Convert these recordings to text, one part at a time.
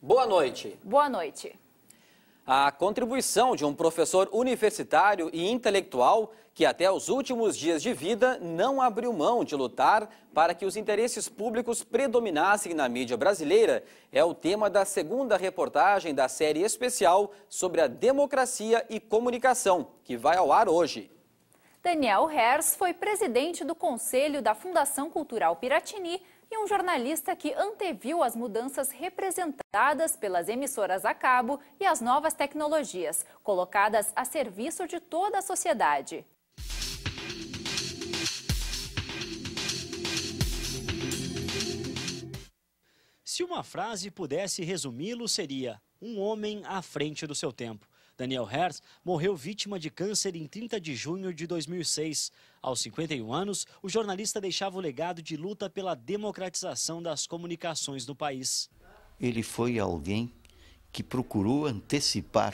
Boa noite. Boa noite. A contribuição de um professor universitário e intelectual que até os últimos dias de vida não abriu mão de lutar para que os interesses públicos predominassem na mídia brasileira é o tema da segunda reportagem da série especial sobre a democracia e comunicação, que vai ao ar hoje. Daniel Hers foi presidente do Conselho da Fundação Cultural Piratini e um jornalista que anteviu as mudanças representadas pelas emissoras a cabo e as novas tecnologias, colocadas a serviço de toda a sociedade. Se uma frase pudesse resumi-lo, seria um homem à frente do seu tempo. Daniel Herz morreu vítima de câncer em 30 de junho de 2006. Aos 51 anos, o jornalista deixava o legado de luta pela democratização das comunicações no país. Ele foi alguém que procurou antecipar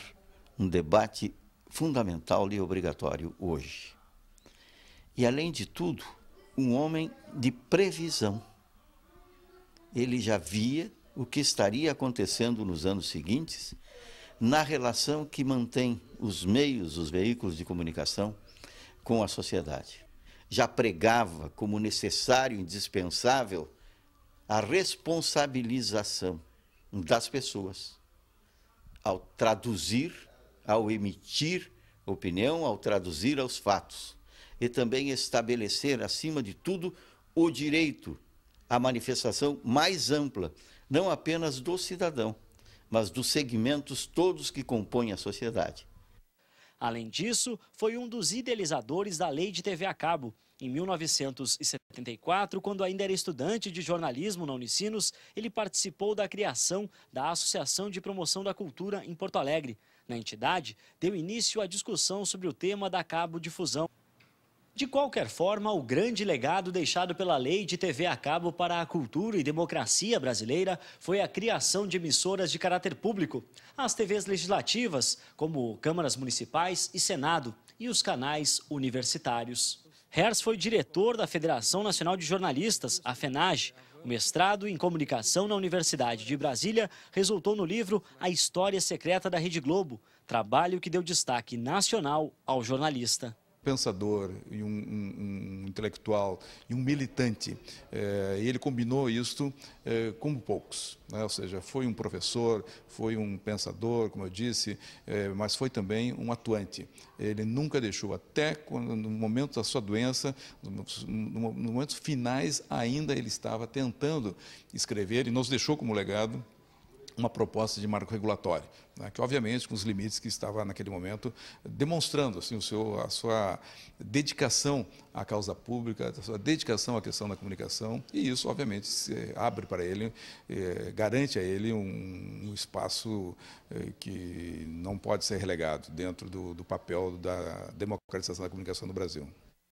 um debate fundamental e obrigatório hoje. E, além de tudo, um homem de previsão. Ele já via o que estaria acontecendo nos anos seguintes na relação que mantém os meios, os veículos de comunicação com a sociedade. Já pregava como necessário, indispensável, a responsabilização das pessoas ao traduzir, ao emitir opinião, ao traduzir aos fatos. E também estabelecer, acima de tudo, o direito à manifestação mais ampla, não apenas do cidadão, mas dos segmentos todos que compõem a sociedade. Além disso, foi um dos idealizadores da lei de TV a cabo. Em 1974, quando ainda era estudante de jornalismo na Unicinos, ele participou da criação da Associação de Promoção da Cultura em Porto Alegre. Na entidade, deu início à discussão sobre o tema da cabo difusão. De qualquer forma, o grande legado deixado pela lei de TV a cabo para a cultura e democracia brasileira foi a criação de emissoras de caráter público, as TVs legislativas, como câmaras municipais e Senado, e os canais universitários. Hers foi diretor da Federação Nacional de Jornalistas, a FENAGE. O mestrado em comunicação na Universidade de Brasília resultou no livro A História Secreta da Rede Globo, trabalho que deu destaque nacional ao jornalista pensador e um, um, um intelectual e um militante. É, ele combinou isto é, eh, como poucos, né? ou seja, foi um professor, foi um pensador, como eu disse, é, mas foi também um atuante. Ele nunca deixou, até quando, no momento da sua doença, nos no, no momentos finais ainda ele estava tentando escrever e nos deixou como legado uma proposta de marco regulatório, né, que obviamente com os limites que estava naquele momento demonstrando assim o seu a sua dedicação à causa pública, a sua dedicação à questão da comunicação e isso obviamente abre para ele, eh, garante a ele um, um espaço eh, que não pode ser relegado dentro do, do papel da democratização da comunicação no Brasil.